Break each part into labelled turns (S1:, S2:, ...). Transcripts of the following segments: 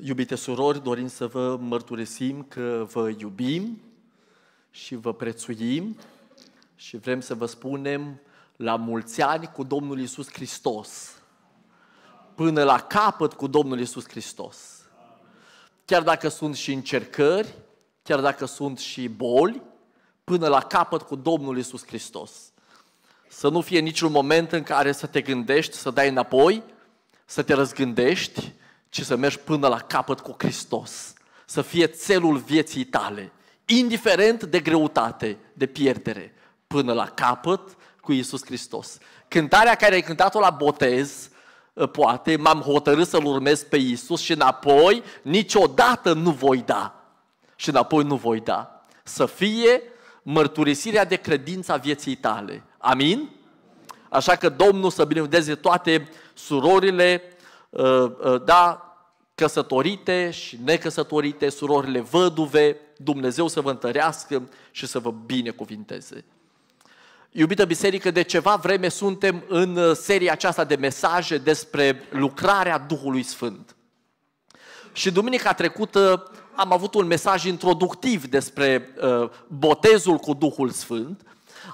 S1: Iubite surori, dorim să vă mărturisim că vă iubim și vă prețuim și vrem să vă spunem la mulți ani cu Domnul Isus Hristos. Până la capăt cu Domnul Isus Hristos. Chiar dacă sunt și încercări, chiar dacă sunt și boli, până la capăt cu Domnul Isus Hristos. Să nu fie niciun moment în care să te gândești, să dai înapoi, să te răzgândești, ci să mergi până la capăt cu Hristos. Să fie țelul vieții tale, indiferent de greutate, de pierdere, până la capăt cu Isus Hristos. Cântarea care ai cântat-o la botez, ă, poate, m-am hotărât să-L urmez pe Isus și înapoi niciodată nu voi da. Și înapoi nu voi da. Să fie mărturisirea de credința vieții tale. Amin? Așa că Domnul să binecuvânteze toate surorile, Ă, ă, da, căsătorite și necăsătorite, surorile văduve, Dumnezeu să vă întărească și să vă binecuvinteze. Iubită biserică, de ceva vreme suntem în ă, seria aceasta de mesaje despre lucrarea Duhului Sfânt. Și duminica trecută am avut un mesaj introductiv despre botezul cu Duhul Sfânt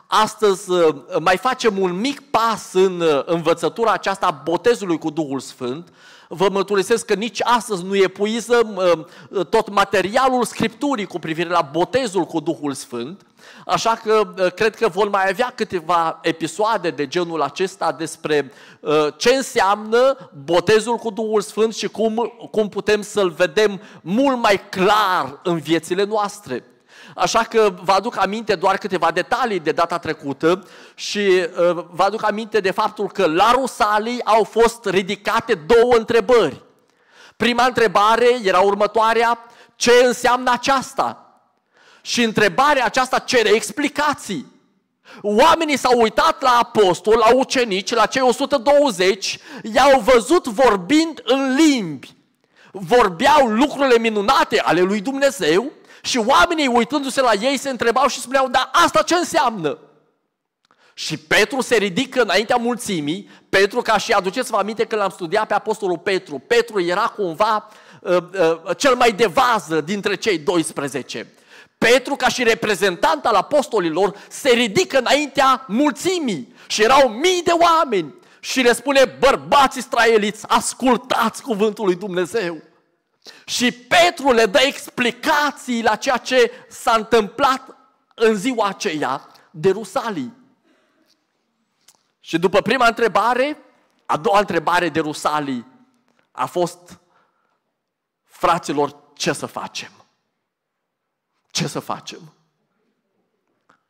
S1: Astăzi uh, uh, mai facem un mic pas în uh, învățătura aceasta a botezului cu Duhul Sfânt. Vă mărturisesc că nici astăzi nu epuizăm tot materialul Scripturii cu privire la botezul cu Duhul Sfânt, așa că cred că vom mai avea câteva episoade de genul acesta despre ce înseamnă botezul cu Duhul Sfânt și cum, cum putem să-l vedem mult mai clar în viețile noastre. Așa că vă aduc aminte doar câteva detalii de data trecută și uh, vă aduc aminte de faptul că la Rusalii au fost ridicate două întrebări. Prima întrebare era următoarea, ce înseamnă aceasta? Și întrebarea aceasta cere explicații. Oamenii s-au uitat la apostol, la ucenici, la cei 120, i-au văzut vorbind în limbi. Vorbeau lucrurile minunate ale lui Dumnezeu și oamenii, uitându-se la ei, se întrebau și spuneau, dar asta ce înseamnă? Și Petru se ridică înaintea mulțimii, Petru, ca și aduceți-vă aminte că l-am studiat pe Apostolul Petru, Petru era cumva uh, uh, cel mai de vază dintre cei 12. Petru, ca și reprezentant al apostolilor, se ridică înaintea mulțimii și erau mii de oameni și le spune, bărbați israeliți, ascultați cuvântul lui Dumnezeu. Și Petru le dă explicații la ceea ce s-a întâmplat în ziua aceea de Rusalii. Și după prima întrebare, a doua întrebare de Rusalii a fost, fraților, ce să facem? Ce să facem?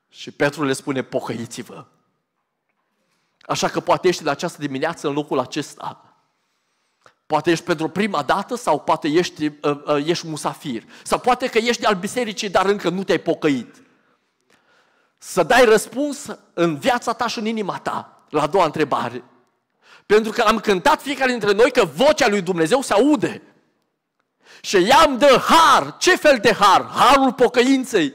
S1: Și Petru le spune, pocăiți-vă. Așa că poate ești de această dimineață în locul acesta Poate ești pentru prima dată sau poate ești, uh, uh, ești musafir. Sau poate că ești al bisericii, dar încă nu te-ai pocăit. Să dai răspuns în viața ta și în inima ta la a doua întrebare. Pentru că am cântat fiecare dintre noi că vocea lui Dumnezeu se aude. Și ea îmi dă har. Ce fel de har? Harul pocăinței.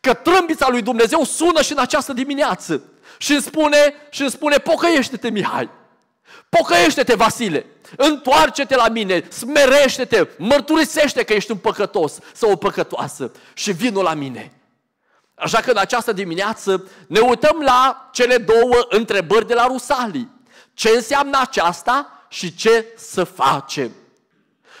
S1: Că trâmbița lui Dumnezeu sună și în această dimineață. Și îmi spune, și îmi spune, pocăiește-te Mihai. Pocăiește-te, Vasile! Întoarce-te la mine, smerește-te, mărturisește că ești un păcătos sau o păcătoasă și vină la mine. Așa că în această dimineață ne uităm la cele două întrebări de la Rusalii. Ce înseamnă aceasta și ce să facem?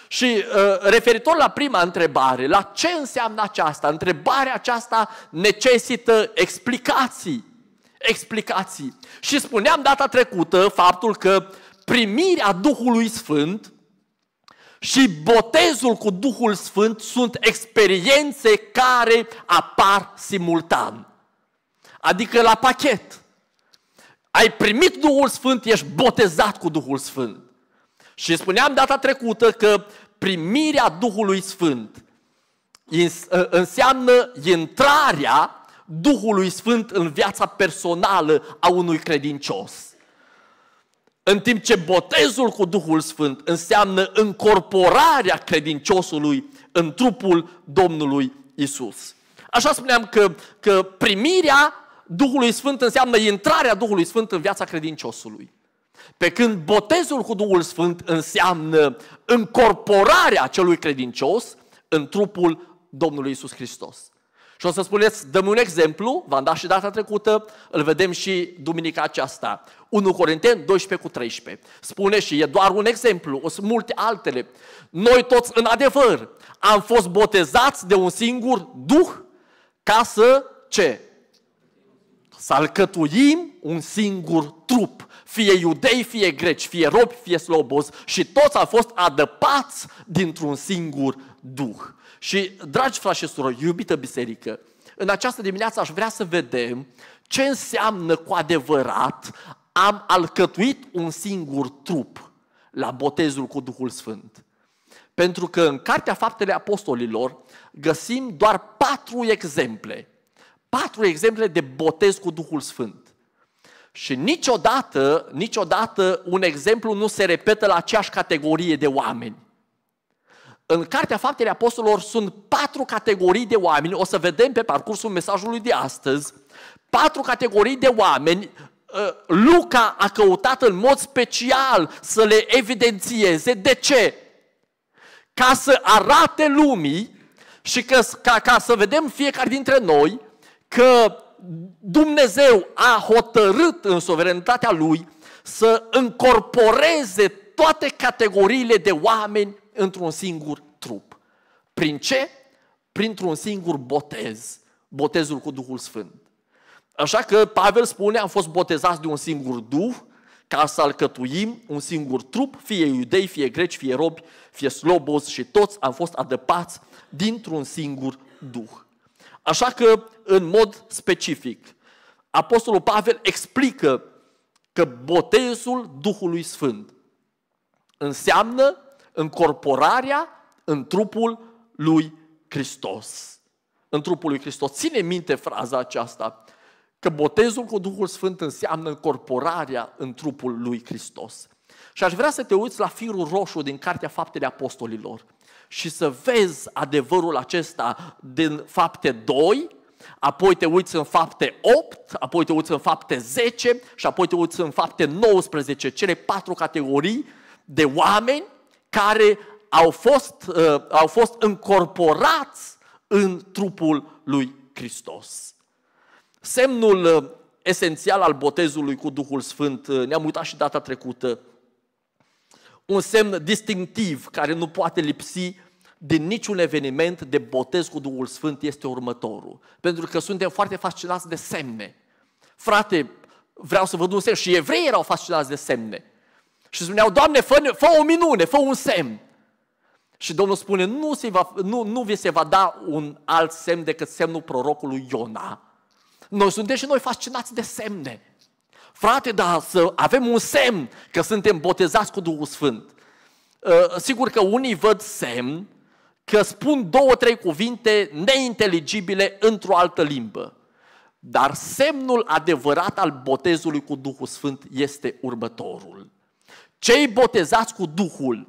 S1: Și uh, referitor la prima întrebare, la ce înseamnă aceasta? Întrebarea aceasta necesită explicații. Explicații. Și spuneam data trecută faptul că primirea Duhului Sfânt și botezul cu Duhul Sfânt sunt experiențe care apar simultan. Adică la pachet. Ai primit Duhul Sfânt, ești botezat cu Duhul Sfânt. Și spuneam data trecută că primirea Duhului Sfânt înseamnă intrarea Duhului Sfânt în viața personală a unui credincios. În timp ce botezul cu Duhul Sfânt înseamnă încorporarea credinciosului în trupul Domnului Isus. Așa spuneam că, că primirea Duhului Sfânt înseamnă intrarea Duhului Sfânt în viața credinciosului. Pe când botezul cu Duhul Sfânt înseamnă încorporarea celui credincios în trupul Domnului Isus Hristos. Și o să spuneți, dăm un exemplu, v-am dat și data trecută, îl vedem și duminica aceasta. 1 Corinten 12 cu 13. Spune și e doar un exemplu, o sunt multe altele. Noi toți, în adevăr, am fost botezați de un singur Duh ca să ce? Să alcătuim un singur trup, fie iudei, fie greci, fie robi, fie slobozi și toți au fost adăpați dintr-un singur Duh. Și, dragi frați și surori, iubită biserică, în această dimineață aș vrea să vedem ce înseamnă cu adevărat am alcătuit un singur trup la botezul cu Duhul Sfânt. Pentru că în Cartea Faptele Apostolilor găsim doar patru exemple. Patru exemple de botez cu Duhul Sfânt. Și niciodată, niciodată un exemplu nu se repetă la aceeași categorie de oameni. În Cartea Faptele Apostolilor sunt patru categorii de oameni, o să vedem pe parcursul mesajului de astăzi, patru categorii de oameni uh, Luca a căutat în mod special să le evidențieze. De ce? Ca să arate lumii și că, ca, ca să vedem fiecare dintre noi că Dumnezeu a hotărât în suverenitatea Lui să încorporeze toate categoriile de oameni într-un singur trup. Prin ce? Printr-un singur botez, botezul cu Duhul Sfânt. Așa că Pavel spune, am fost botezați de un singur Duh, ca să alcătuim un singur trup, fie iudei, fie greci, fie robi, fie slobozi și toți am fost adăpați dintr-un singur Duh. Așa că, în mod specific, Apostolul Pavel explică că botezul Duhului Sfânt înseamnă Încorporarea în trupul lui Hristos. În trupul lui Hristos. Ține minte fraza aceasta, că botezul cu Duhul Sfânt înseamnă încorporarea în trupul lui Hristos. Și aș vrea să te uiți la firul roșu din Cartea Faptele Apostolilor și să vezi adevărul acesta din Fapte 2, apoi te uiți în fapte 8, apoi te uiți în fapte 10 și apoi te uiți în fapte 19, cele patru categorii de oameni care au fost, uh, au fost încorporați în trupul lui Hristos. Semnul uh, esențial al botezului cu Duhul Sfânt, uh, ne-am uitat și data trecută, un semn distinctiv care nu poate lipsi din niciun eveniment de botez cu Duhul Sfânt este următorul. Pentru că suntem foarte fascinați de semne. Frate, vreau să vă duc un semn. Și evreii erau fascinați de semne. Și spuneau, Doamne, fă, fă o minune, fă un semn. Și Domnul spune, nu, se va, nu, nu vi se va da un alt semn decât semnul prorocului Iona. Noi suntem și noi fascinați de semne. Frate, dar să avem un semn că suntem botezați cu Duhul Sfânt. Ă, sigur că unii văd semn că spun două, trei cuvinte neinteligibile într-o altă limbă. Dar semnul adevărat al botezului cu Duhul Sfânt este următorul. Cei botezați cu Duhul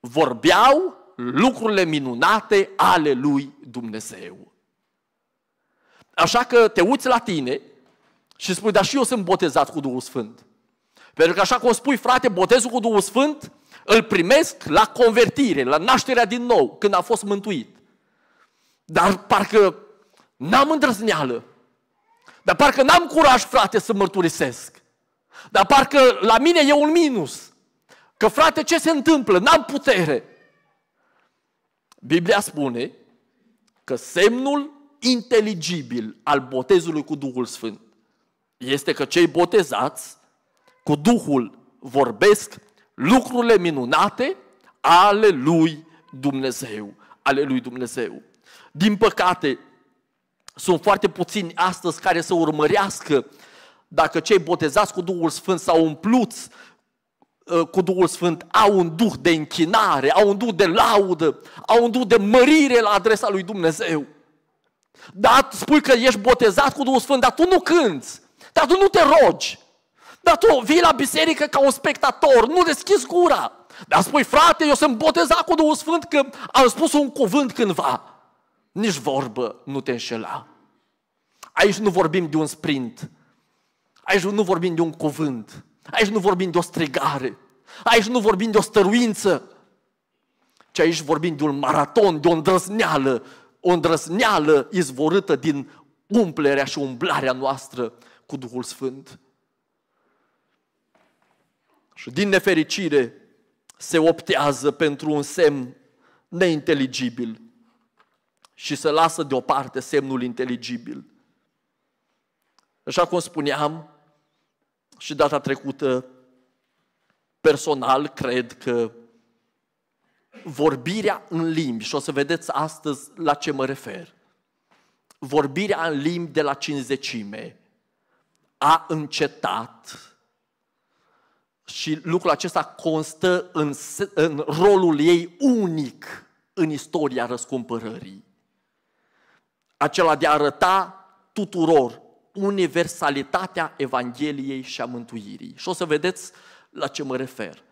S1: vorbeau lucrurile minunate ale lui Dumnezeu. Așa că te uiți la tine și spui, dar și eu sunt botezat cu Duhul Sfânt. Pentru că așa cum spui, frate, botezul cu Duhul Sfânt îl primesc la convertire, la nașterea din nou, când a fost mântuit. Dar parcă n-am îndrăzneală. Dar parcă n-am curaj, frate, să mărturisesc. Dar parcă la mine e un minus. Că frate, ce se întâmplă? N-am putere. Biblia spune că semnul inteligibil al botezului cu Duhul Sfânt este că cei botezați cu Duhul vorbesc lucrurile minunate ale lui Dumnezeu. Ale lui Dumnezeu. Din păcate, sunt foarte puțini astăzi care să urmărească dacă cei botezați cu Duhul Sfânt sau umpluți uh, cu Duhul Sfânt au un duh de închinare, au un duh de laudă, au un duh de mărire la adresa lui Dumnezeu. Dar spui că ești botezat cu Duhul Sfânt, dar tu nu cânți, dar tu nu te rogi, dar tu vii la biserică ca un spectator, nu deschizi gura. Dar spui, frate, eu sunt botezat cu Duhul Sfânt că am spus un cuvânt cândva. Nici vorbă nu te înșela. Aici nu vorbim de un sprint, Aici nu vorbim de un cuvânt, aici nu vorbim de o strigare, aici nu vorbim de o stăruință, ci aici vorbim de un maraton, de o îndrăzneală, o îndrăzneală izvorâtă din umplerea și umblarea noastră cu Duhul Sfânt. Și din nefericire se optează pentru un semn neinteligibil și se lasă deoparte semnul inteligibil. Așa cum spuneam, și data trecută, personal, cred că vorbirea în limbi, și o să vedeți astăzi la ce mă refer, vorbirea în limbi de la cinzecime a încetat și lucrul acesta constă în, în rolul ei unic în istoria răscumpărării. Acela de a arăta tuturor universalitatea Evangheliei și a mântuirii. Și o să vedeți la ce mă refer.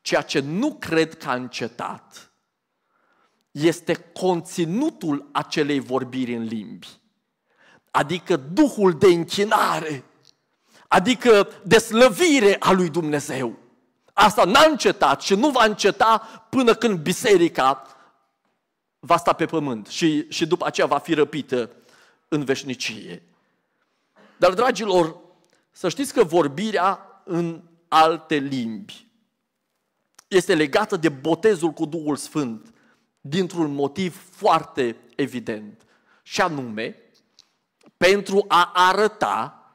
S1: Ceea ce nu cred că a încetat este conținutul acelei vorbiri în limbi. Adică Duhul de închinare, adică deslăvire a lui Dumnezeu. Asta n-a încetat și nu va înceta până când biserica va sta pe pământ și, și după aceea va fi răpită în veșnicie. Dar, dragilor, să știți că vorbirea în alte limbi este legată de botezul cu Duhul Sfânt dintr-un motiv foarte evident. Și anume, pentru a arăta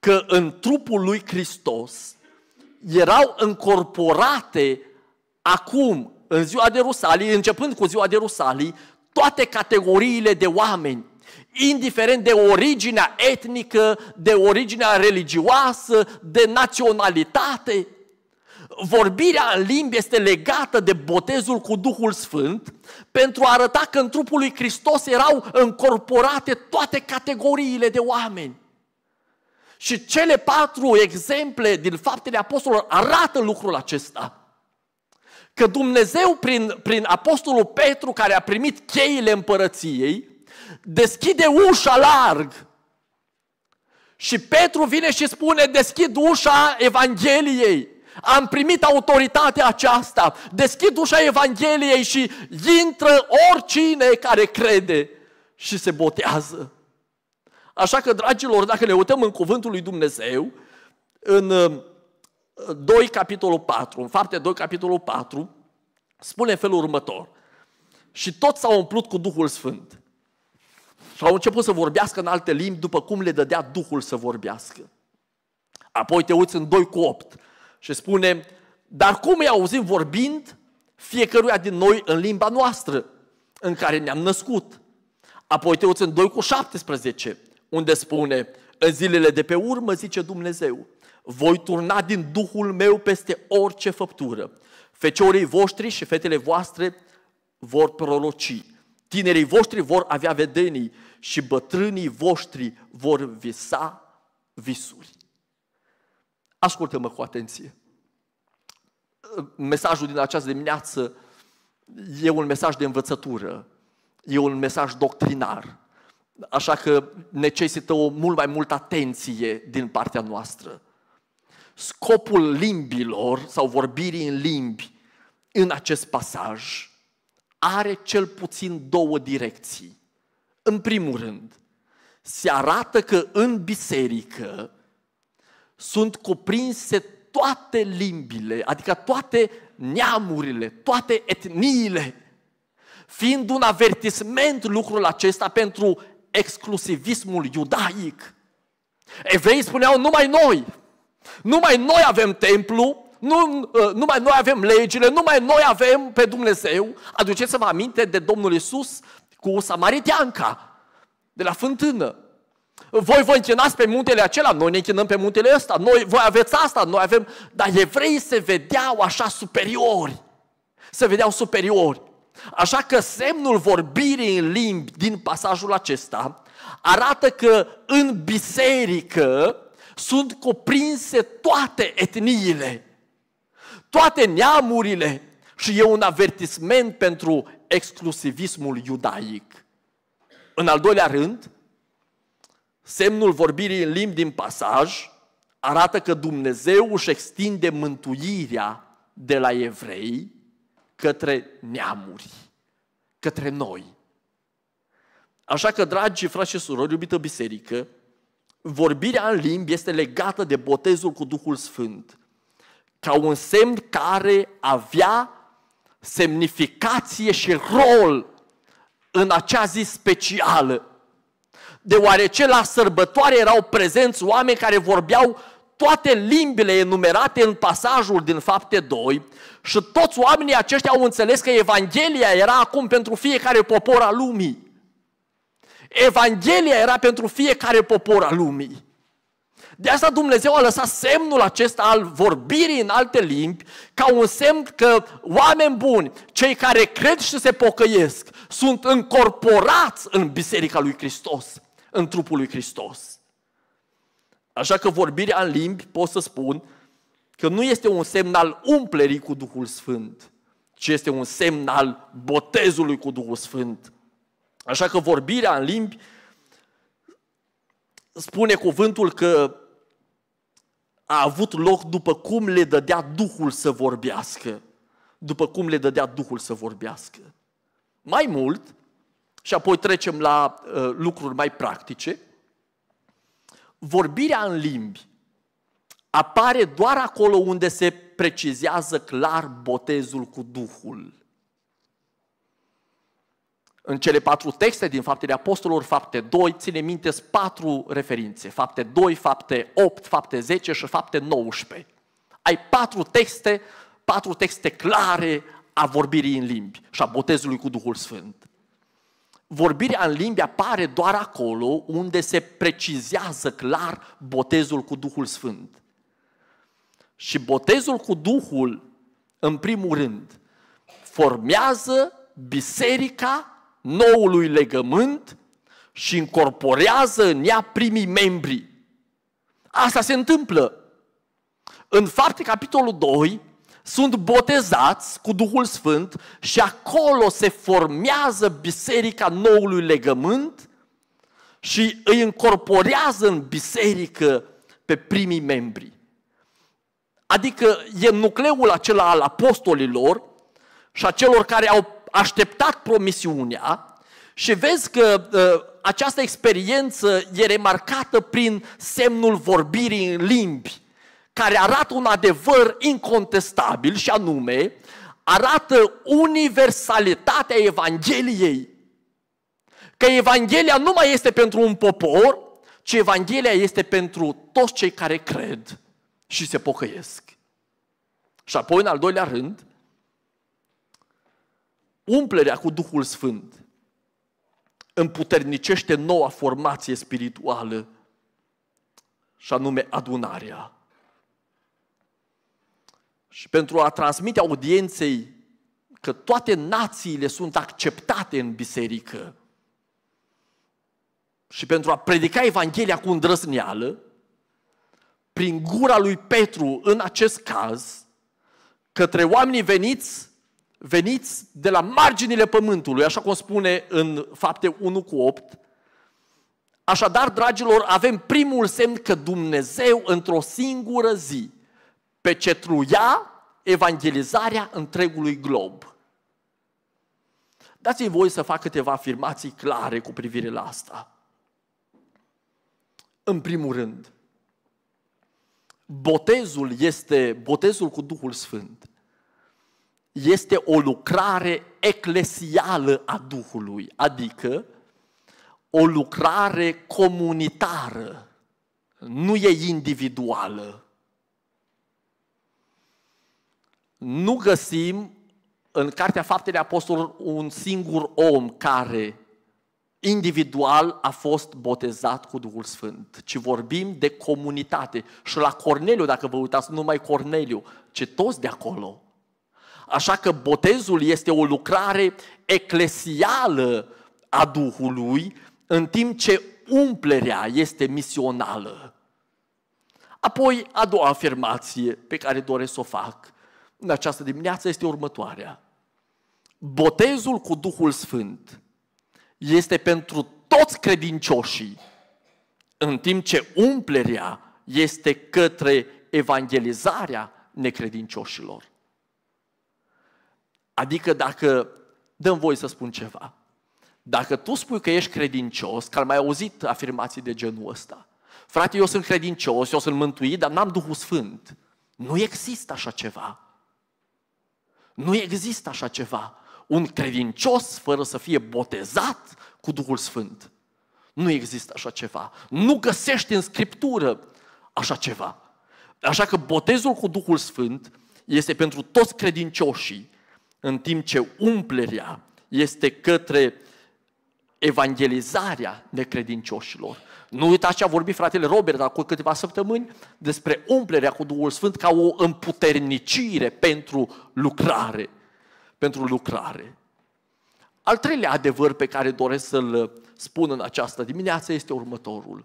S1: că în trupul lui Hristos erau încorporate acum, în ziua de Rusalii, începând cu ziua de Rusalii, toate categoriile de oameni, indiferent de originea etnică, de originea religioasă, de naționalitate. Vorbirea în limbi este legată de botezul cu Duhul Sfânt pentru a arăta că în trupul lui Hristos erau încorporate toate categoriile de oameni. Și cele patru exemple din faptele apostolilor arată lucrul acesta. Că Dumnezeu prin, prin apostolul Petru, care a primit cheile împărăției, deschide ușa larg. Și Petru vine și spune, deschid ușa Evangheliei. Am primit autoritatea aceasta. Deschid ușa Evangheliei și intră oricine care crede și se botează. Așa că, dragilor, dacă ne uităm în Cuvântul lui Dumnezeu, în 2, uh, capitolul 4, în fapte 2, capitolul 4, spune felul următor. Și toți s-au umplut cu Duhul Sfânt și au început să vorbească în alte limbi după cum le dădea Duhul să vorbească. Apoi te uiți în 2 cu 8 și spune, dar cum îi auzim vorbind fiecăruia din noi în limba noastră în care ne-am născut? Apoi te uiți în 2 cu 17, unde spune, în zilele de pe urmă, zice Dumnezeu, voi turna din Duhul meu peste orice făptură. Feciorii voștri și fetele voastre vor proroci. Tinerii voștri vor avea vedenii și bătrânii voștri vor visa visuri. Ascultă-mă cu atenție. Mesajul din această dimineață e un mesaj de învățătură, e un mesaj doctrinar, așa că necesită o mult mai multă atenție din partea noastră. Scopul limbilor sau vorbirii în limbi în acest pasaj are cel puțin două direcții. În primul rând, se arată că în biserică sunt cuprinse toate limbile, adică toate neamurile, toate etniile, fiind un avertisment lucrul acesta pentru exclusivismul iudaic. Evrei spuneau numai noi, numai noi avem templu, nu, uh, numai noi avem legile, numai noi avem pe Dumnezeu. Aduceți-vă aminte de Domnul Isus cu Samariteanca de la fântână. Voi vă închinați pe muntele acela, noi ne închinăm pe muntele ăsta, noi, voi aveți asta, noi avem... Dar evreii se vedeau așa superiori. Se vedeau superiori. Așa că semnul vorbirii în limbi din pasajul acesta arată că în biserică sunt cuprinse toate etniile, toate neamurile. Și e un avertisment pentru exclusivismul iudaic. În al doilea rând, semnul vorbirii în limbi din pasaj arată că Dumnezeu își extinde mântuirea de la evrei către neamuri, către noi. Așa că, dragi frați și surori, iubită biserică, vorbirea în limbi este legată de botezul cu Duhul Sfânt, ca un semn care avea semnificație și rol în acea zi specială. Deoarece la sărbătoare erau prezenți oameni care vorbeau toate limbile enumerate în pasajul din Fapte 2 și toți oamenii aceștia au înțeles că Evanghelia era acum pentru fiecare popor al lumii. Evanghelia era pentru fiecare popor al lumii. De asta Dumnezeu a lăsat semnul acesta al vorbirii în alte limbi ca un semn că oameni buni, cei care cred și se pocăiesc, sunt încorporați în Biserica lui Hristos, în trupul lui Hristos. Așa că vorbirea în limbi, pot să spun, că nu este un semn al umplerii cu Duhul Sfânt, ci este un semn al botezului cu Duhul Sfânt. Așa că vorbirea în limbi spune cuvântul că a avut loc după cum le dădea Duhul să vorbească. După cum le dădea Duhul să vorbească. Mai mult, și apoi trecem la uh, lucruri mai practice, vorbirea în limbi apare doar acolo unde se precizează clar botezul cu Duhul în cele patru texte din Faptele Apostolilor, Fapte 2, ține minte patru referințe. Fapte 2, Fapte 8, Fapte 10 și Fapte 19. Ai patru texte, patru texte clare a vorbirii în limbi și a botezului cu Duhul Sfânt. Vorbirea în limbi apare doar acolo unde se precizează clar botezul cu Duhul Sfânt. Și botezul cu Duhul, în primul rând, formează biserica noului legământ și încorporează în ea primii membri. Asta se întâmplă. În fapte capitolul 2 sunt botezați cu Duhul Sfânt și acolo se formează biserica noului legământ și îi încorporează în biserică pe primii membri. Adică e nucleul acela al apostolilor și a celor care au așteptat promisiunea și vezi că ă, această experiență e remarcată prin semnul vorbirii în limbi, care arată un adevăr incontestabil și anume, arată universalitatea Evangheliei. Că Evanghelia nu mai este pentru un popor, ci Evanghelia este pentru toți cei care cred și se pocăiesc. Și apoi, în al doilea rând, umplerea cu Duhul Sfânt împuternicește noua formație spirituală și anume adunarea. Și pentru a transmite audienței că toate națiile sunt acceptate în biserică și pentru a predica Evanghelia cu îndrăzneală, prin gura lui Petru, în acest caz, către oamenii veniți veniți de la marginile pământului, așa cum spune în fapte 1 cu 8. Așadar, dragilor, avem primul semn că Dumnezeu într-o singură zi pecetruia evangelizarea întregului glob. Dați-mi voi să fac câteva afirmații clare cu privire la asta. În primul rând, botezul este botezul cu Duhul Sfânt este o lucrare eclesială a Duhului, adică o lucrare comunitară, nu e individuală. Nu găsim în Cartea Faptele Apostolilor un singur om care individual a fost botezat cu Duhul Sfânt, ci vorbim de comunitate. Și la Corneliu, dacă vă uitați, nu numai Corneliu, ci toți de acolo – Așa că botezul este o lucrare eclesială a Duhului, în timp ce umplerea este misională. Apoi, a doua afirmație pe care doresc să o fac în această dimineață este următoarea. Botezul cu Duhul Sfânt este pentru toți credincioșii, în timp ce umplerea este către evangelizarea necredincioșilor. Adică dacă dăm voi să spun ceva, dacă tu spui că ești credincios, că am mai auzit afirmații de genul ăsta, frate, eu sunt credincios, eu sunt mântuit, dar n-am Duhul Sfânt. Nu există așa ceva. Nu există așa ceva. Un credincios fără să fie botezat cu Duhul Sfânt. Nu există așa ceva. Nu găsești în Scriptură așa ceva. Așa că botezul cu Duhul Sfânt este pentru toți credincioșii în timp ce umplerea este către evangelizarea necredincioșilor. Nu uitați ce a vorbit fratele Robert acum câteva săptămâni despre umplerea cu Duhul Sfânt ca o împuternicire pentru lucrare. Pentru lucrare. Al treilea adevăr pe care doresc să-l spun în această dimineață este următorul.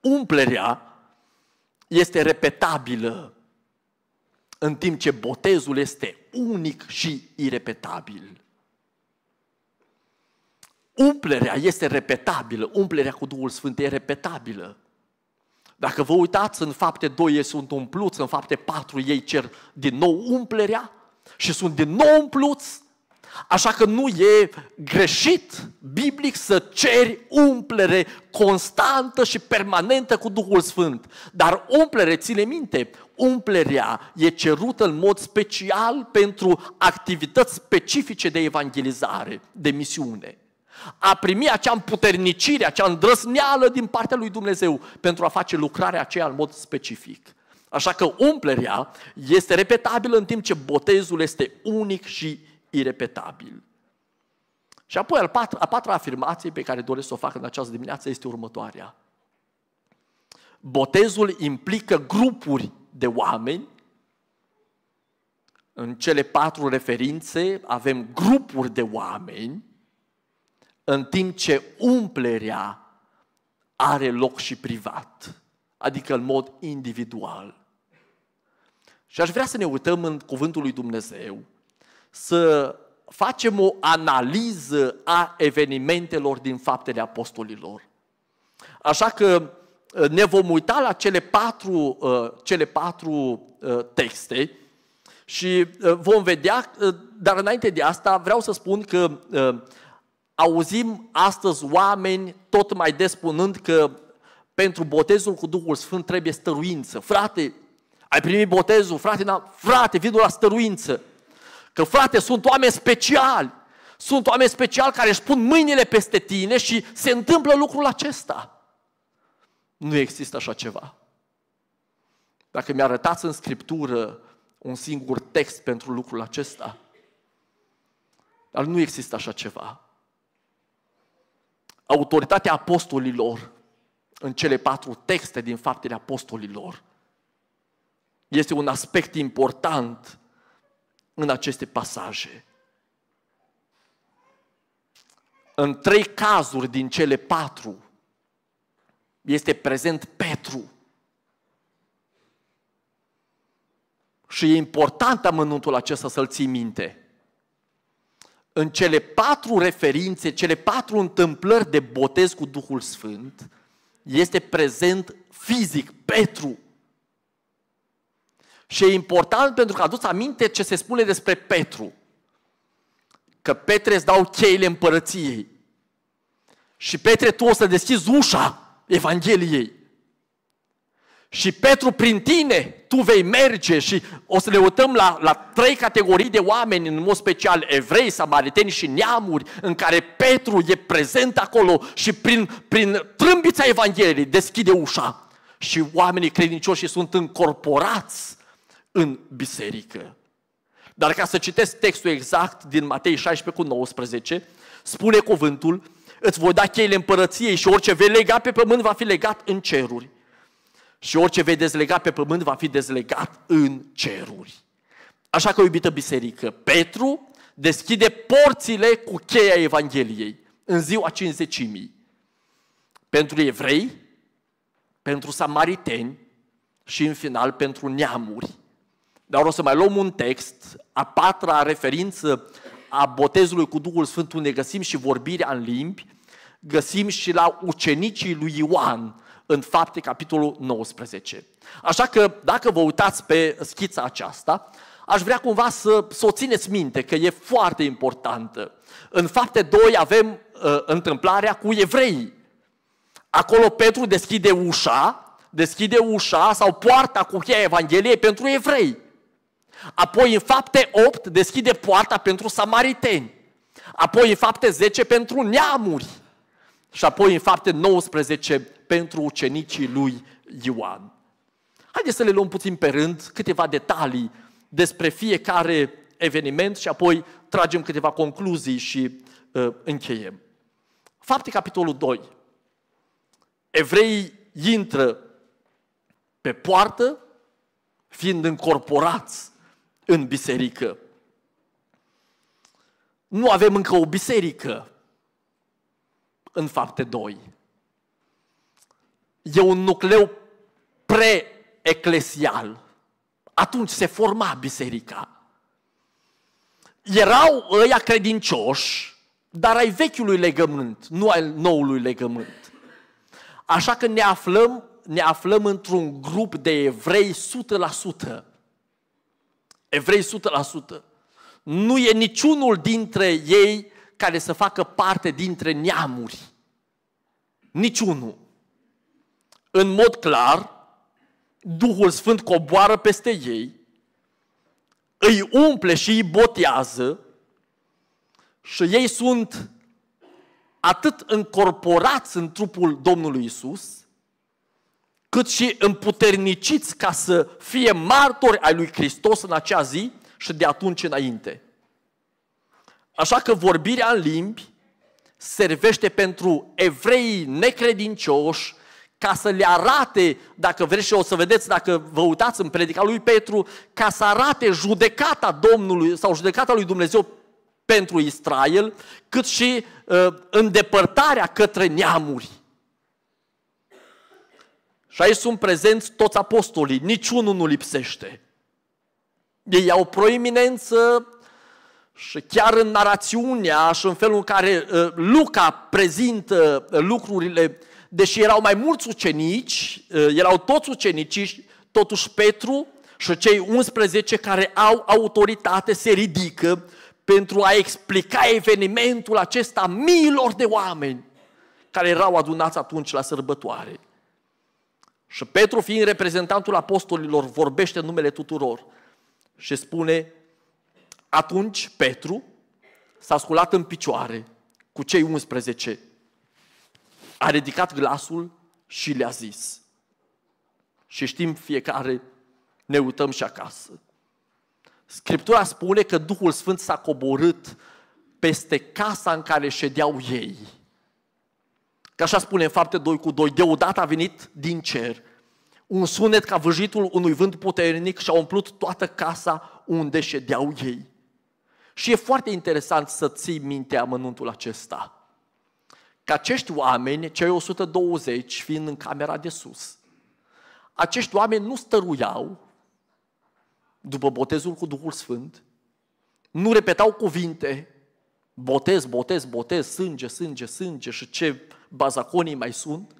S1: Umplerea este repetabilă în timp ce botezul este unic și irepetabil. Umplerea este repetabilă, umplerea cu Duhul Sfânt e repetabilă. Dacă vă uitați, în fapte 2 ei sunt umpluți, în fapte 4 ei cer din nou umplerea și sunt din nou umpluți Așa că nu e greșit biblic să ceri umplere constantă și permanentă cu Duhul Sfânt. Dar umplere, ține minte, umplerea e cerută în mod special pentru activități specifice de evangelizare, de misiune. A primi acea împuternicire, acea îndrăzneală din partea lui Dumnezeu pentru a face lucrarea aceea în mod specific. Așa că umplerea este repetabilă în timp ce botezul este unic și irepetabil. Și apoi, a patra, a patra afirmație pe care doresc să o fac în această dimineață este următoarea. Botezul implică grupuri de oameni. În cele patru referințe avem grupuri de oameni, în timp ce umplerea are loc și privat, adică în mod individual. Și aș vrea să ne uităm în cuvântul lui Dumnezeu, să facem o analiză a evenimentelor din faptele apostolilor. Așa că uh, ne vom uita la cele patru, uh, cele patru uh, texte și vom vedea, dar înainte de asta vreau să spun că auzim astăzi oameni tot mai des spunând că pentru botezul cu Duhul Sfânt trebuie stăruință. Frate, ai primit botezul, frate, na, frate, vidul la stăruință. Că frate, sunt oameni speciali. Sunt oameni speciali care își pun mâinile peste tine și se întâmplă lucrul acesta. Nu există așa ceva. Dacă mi-arătați în Scriptură un singur text pentru lucrul acesta, dar nu există așa ceva. Autoritatea apostolilor în cele patru texte din faptele apostolilor este un aspect important în aceste pasaje. În trei cazuri din cele patru este prezent Petru. Și e important amănuntul acesta să-l ții minte. În cele patru referințe, cele patru întâmplări de botez cu Duhul Sfânt, este prezent fizic Petru. Și e important pentru că a adus aminte ce se spune despre Petru. Că Petre îți dau cheile împărăției. Și Petre, tu o să deschizi ușa Evangheliei. Și Petru, prin tine, tu vei merge și o să ne uităm la, la trei categorii de oameni, în mod special evrei, samariteni și neamuri, în care Petru e prezent acolo și prin, prin trâmbița Evangheliei deschide ușa. Și oamenii credincioși sunt încorporați în biserică. Dar ca să citesc textul exact din Matei 16 cu 19, spune cuvântul, îți voi da cheile împărăției și orice vei lega pe pământ va fi legat în ceruri. Și orice vei dezlega pe pământ va fi dezlegat în ceruri. Așa că, iubită biserică, Petru deschide porțile cu cheia Evangheliei în ziua cinzecimii. Pentru evrei, pentru samariteni și în final pentru neamuri. Dar o să mai luăm un text, a patra referință a botezului cu Duhul Sfânt, unde găsim și vorbirea în limbi, găsim și la ucenicii lui Ioan, în fapte, capitolul 19. Așa că, dacă vă uitați pe schița aceasta, aș vrea cumva să, să o țineți minte, că e foarte importantă. În fapte 2 avem uh, întâmplarea cu evrei. Acolo Petru deschide ușa, deschide ușa sau poarta cu cheia Evangheliei pentru evrei. Apoi în fapte 8 deschide poarta pentru samariteni. Apoi în fapte 10 pentru neamuri. Și apoi în fapte 19 pentru ucenicii lui Ioan. Haideți să le luăm puțin pe rând câteva detalii despre fiecare eveniment și apoi tragem câteva concluzii și uh, încheiem. Fapte capitolul 2. Evreii intră pe poartă, fiind încorporați în biserică. Nu avem încă o biserică în fapte 2. E un nucleu pre-eclesial. Atunci se forma biserica. Erau ăia credincioși, dar ai vechiului legământ, nu ai noului legământ. Așa că ne aflăm, ne aflăm într-un grup de evrei evrei 100%, nu e niciunul dintre ei care să facă parte dintre neamuri. Niciunul. În mod clar, Duhul Sfânt coboară peste ei, îi umple și îi botează și ei sunt atât încorporați în trupul Domnului Isus, cât și împuterniciți ca să fie martori ai lui Hristos în acea zi și de atunci înainte. Așa că vorbirea în limbi servește pentru evreii necredincioși ca să le arate, dacă vreți și o să vedeți, dacă vă uitați în predica lui Petru, ca să arate judecata Domnului sau judecata lui Dumnezeu pentru Israel, cât și uh, îndepărtarea către neamuri. Și aici sunt prezenți toți apostolii, niciunul nu lipsește. Ei au proeminență și chiar în narațiunea și în felul în care ă, Luca prezintă lucrurile, deși erau mai mulți ucenici, ă, erau toți ucenici, totuși Petru și cei 11 care au autoritate se ridică pentru a explica evenimentul acesta miilor de oameni care erau adunați atunci la sărbătoare. Și Petru, fiind reprezentantul apostolilor, vorbește în numele tuturor și spune, atunci Petru s-a sculat în picioare cu cei 11, a ridicat glasul și le-a zis. Și știm fiecare, ne uităm și acasă. Scriptura spune că Duhul Sfânt s-a coborât peste casa în care ședeau ei. Că așa spune în fapte 2 cu 2, deodată a venit din cer un sunet ca vâjitul unui vânt puternic și a umplut toată casa unde ședeau ei. Și e foarte interesant să ții minte amănuntul acesta. Că acești oameni, cei 120, fiind în camera de sus, acești oameni nu stăruiau după botezul cu Duhul Sfânt, nu repetau cuvinte, botez, botez, botez, sânge, sânge, sânge și ce bazaconii mai sunt,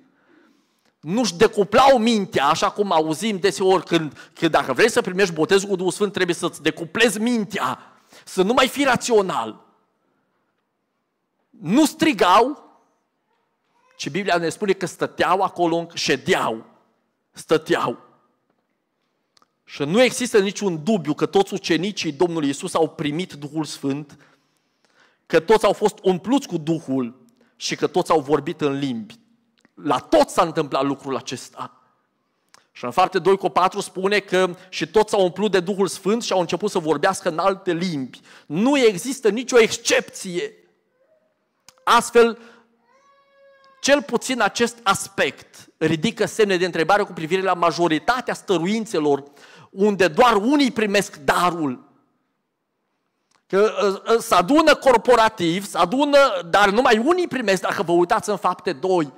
S1: nu-și decuplau mintea, așa cum auzim deseori când, când dacă vrei să primești botezul cu Duhul Sfânt, trebuie să-ți decuplezi mintea, să nu mai fii rațional. Nu strigau, ci Biblia ne spune că stăteau acolo, ședeau, stăteau. Și nu există niciun dubiu că toți ucenicii Domnului Isus au primit Duhul Sfânt, că toți au fost umpluți cu Duhul și că toți au vorbit în limbi. La toți s-a întâmplat lucrul acesta. Și în fapte 2 cu 4 spune că și toți s-au umplut de Duhul Sfânt și au început să vorbească în alte limbi. Nu există nicio excepție. Astfel, cel puțin acest aspect ridică semne de întrebare cu privire la majoritatea stăruințelor unde doar unii primesc darul Că uh, uh, uh, se adună corporativ, se adună, dar numai unii primesc. Dacă vă uitați în fapte 2,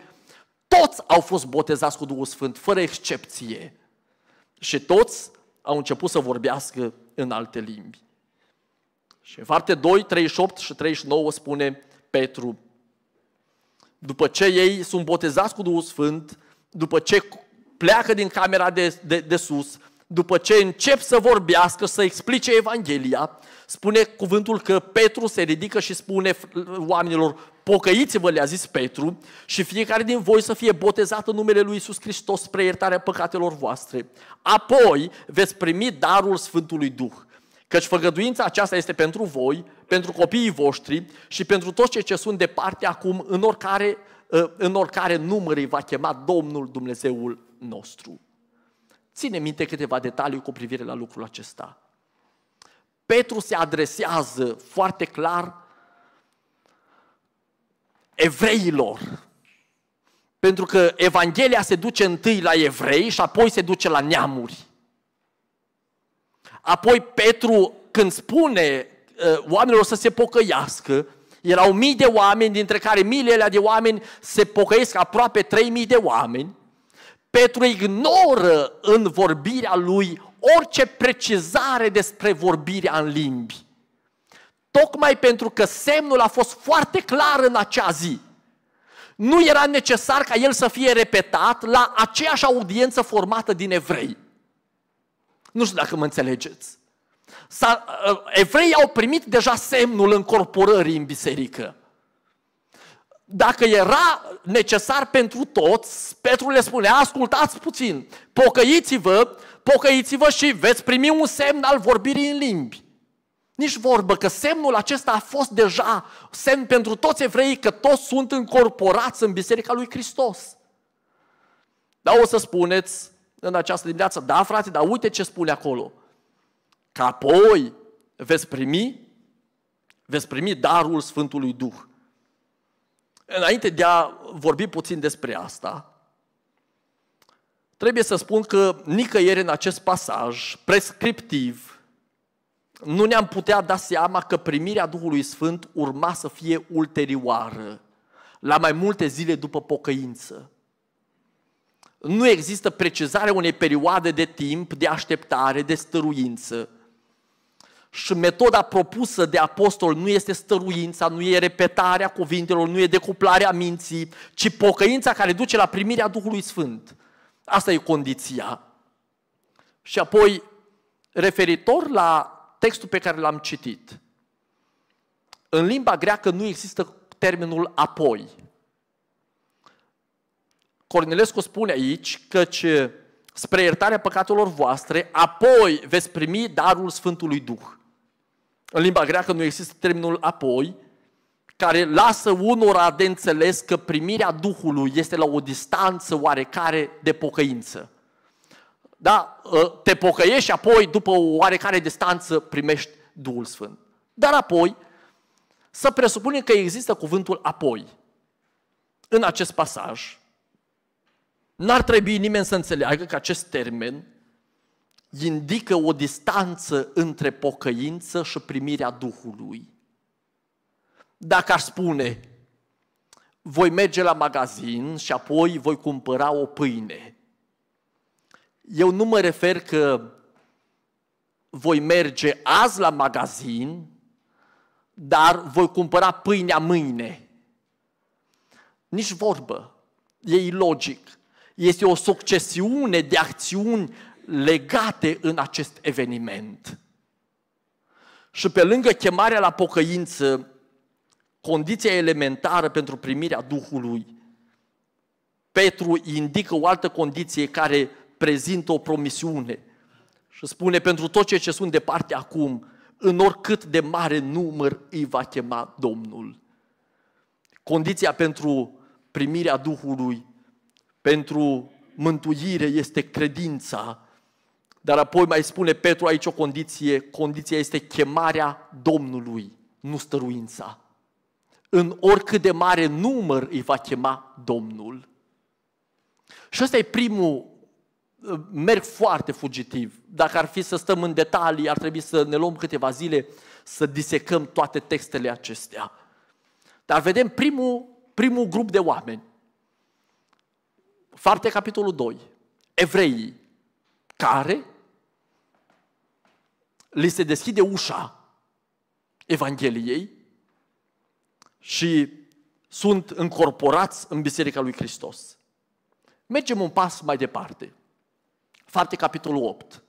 S1: toți au fost botezați cu Duhul Sfânt, fără excepție. Și toți au început să vorbească în alte limbi. Și în fapte 2, 38 și 39 spune Petru, după ce ei sunt botezați cu Duhul Sfânt, după ce pleacă din camera de, de, de sus, după ce încep să vorbească, să explice Evanghelia, spune cuvântul că Petru se ridică și spune oamenilor, pocăiți-vă, le-a zis Petru, și fiecare din voi să fie botezat în numele lui Isus Hristos spre iertarea păcatelor voastre. Apoi veți primi darul Sfântului Duh. Căci făgăduința aceasta este pentru voi, pentru copiii voștri și pentru toți cei ce sunt departe acum, în oricare, în oricare număr îi va chema Domnul Dumnezeul nostru. Ține minte câteva detalii cu privire la lucrul acesta. Petru se adresează foarte clar evreilor. Pentru că Evanghelia se duce întâi la evrei și apoi se duce la neamuri. Apoi Petru, când spune uh, oamenilor să se pocăiască, erau mii de oameni, dintre care miile de oameni se pocăiesc aproape 3000 de oameni, Petru ignoră în vorbirea lui orice precizare despre vorbirea în limbi. Tocmai pentru că semnul a fost foarte clar în acea zi. Nu era necesar ca el să fie repetat la aceeași audiență formată din evrei. Nu știu dacă mă înțelegeți. Uh, evreii au primit deja semnul încorporării în biserică dacă era necesar pentru toți, Petru le spunea, ascultați puțin, pocăiți-vă, pocăiți-vă și veți primi un semn al vorbirii în limbi. Nici vorbă, că semnul acesta a fost deja semn pentru toți evreii, că toți sunt încorporați în Biserica lui Hristos. Dar o să spuneți în această dimineață, da frate, dar uite ce spune acolo. Că apoi veți primi, veți primi darul Sfântului Duh. Înainte de a vorbi puțin despre asta, trebuie să spun că nicăieri în acest pasaj prescriptiv nu ne-am putea da seama că primirea Duhului Sfânt urma să fie ulterioară, la mai multe zile după pocăință. Nu există precizarea unei perioade de timp de așteptare, de stăruință. Și metoda propusă de apostol nu este stăruința, nu e repetarea cuvintelor, nu e decuplarea minții, ci pocăința care duce la primirea Duhului Sfânt. Asta e condiția. Și apoi, referitor la textul pe care l-am citit, în limba greacă nu există termenul apoi. Cornelescu spune aici că spre iertarea păcatelor voastre, apoi veți primi darul Sfântului Duh. În limba greacă nu există termenul apoi, care lasă unora de înțeles că primirea Duhului este la o distanță oarecare de pocăință. Da? Ă, te pocăiești și apoi, după o oarecare distanță, primești Duhul Sfânt. Dar apoi, să presupunem că există cuvântul apoi în acest pasaj, n-ar trebui nimeni să înțeleagă că acest termen indică o distanță între pocăință și primirea Duhului. Dacă aș spune, voi merge la magazin și apoi voi cumpăra o pâine. Eu nu mă refer că voi merge azi la magazin, dar voi cumpăra pâinea mâine. Nici vorbă. E ilogic. Este o succesiune de acțiuni legate în acest eveniment. Și pe lângă chemarea la pocăință, condiția elementară pentru primirea Duhului, Petru indică o altă condiție care prezintă o promisiune și spune, pentru tot cei ce sunt departe acum, în oricât de mare număr îi va chema Domnul. Condiția pentru primirea Duhului, pentru mântuire este credința dar apoi mai spune Petru aici o condiție, condiția este chemarea Domnului, nu stăruința. În oricât de mare număr îi va chema Domnul. Și ăsta e primul, uh, merg foarte fugitiv. Dacă ar fi să stăm în detalii, ar trebui să ne luăm câteva zile să disecăm toate textele acestea. Dar vedem primul, primul grup de oameni. Farte capitolul 2. Evreii, care li se deschide ușa Evangheliei și sunt încorporați în Biserica lui Hristos. Mergem un pas mai departe. Fapte capitolul 8.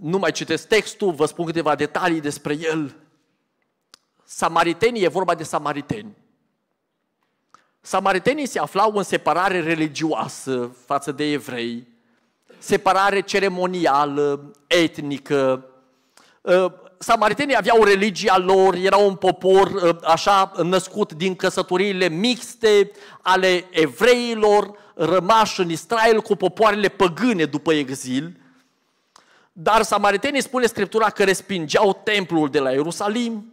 S1: Nu mai citesc textul, vă spun câteva detalii despre el. Samaritenii, e vorba de samariteni. Samaritenii se aflau în separare religioasă față de evrei, separare ceremonială, etnică. Ă, samaritenii aveau religia lor, erau un popor ă, așa născut din căsătoriile mixte ale evreilor, rămași în Israel cu popoarele păgâne după exil. Dar samaritenii spune Scriptura că respingeau templul de la Ierusalim.